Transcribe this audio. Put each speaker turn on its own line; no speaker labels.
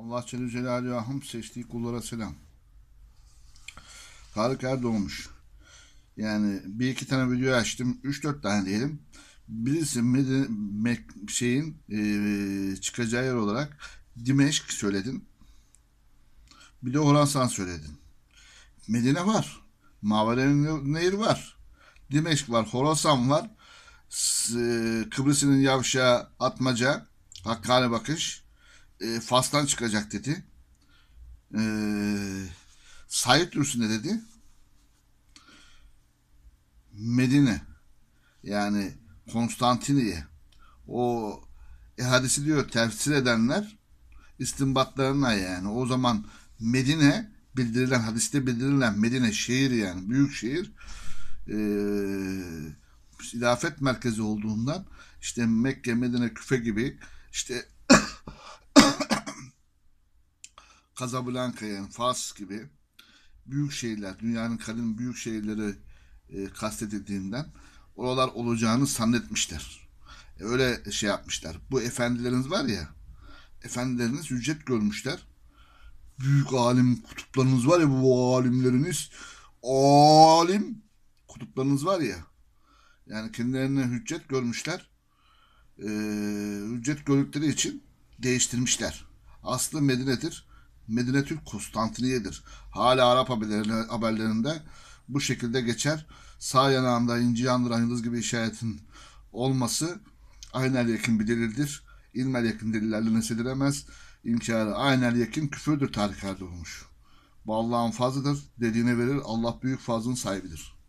Allah Celle Celaluhu'ya ham seçtiği kullara selam. Tarık doğmuş. Yani bir iki tane video açtım. Üç dört tane diyelim. Birisi Medine, Mek, şeyin e, çıkacağı yer olarak Dimeşk söyledin. Bir de Horasan söyledin. Medine var. Maveren Nehir var. Dimeşk var. Horasan var. Kıbrıs'ın Yavşa, Atmaca, Hakkari Bakış, e, Fas'tan çıkacak dedi. E, Said Nursi ne dedi? Medine yani Konstantiniye o e, hadisi diyor tefsir edenler istimbatlarına yani o zaman Medine bildirilen hadiste bildirilen Medine şehir yani büyük şehir e, ilafet merkezi olduğundan işte Mekke, Medine, Küfe gibi işte Casablanca, yani Fas gibi büyük şehirler, dünyanın kalın büyük şehirleri e, kastedildiğinden oralar olacağını zannetmişler. E, öyle şey yapmışlar. Bu efendileriniz var ya, efendileriniz ücret görmüşler. Büyük alim kutuplarınız var ya bu alimleriniz alim kutuplarınız var ya yani kendilerine hüccet görmüşler e, hüccet gördükleri için değiştirmişler. Aslı Medine'dir. Türk Konstantiniye'dir. Hala Arap haberlerinde bu şekilde geçer. Sağ yanağında inci yandıran yıldız gibi işaretin olması aynel yakın bir delildir. İlmel yakın delillerle nesedilemez. İnkarı aynel yakın küfürdür tarihlerde olmuş. Bu Allah'ın fazladır. Dediğine verir. Allah büyük fazlın sahibidir.''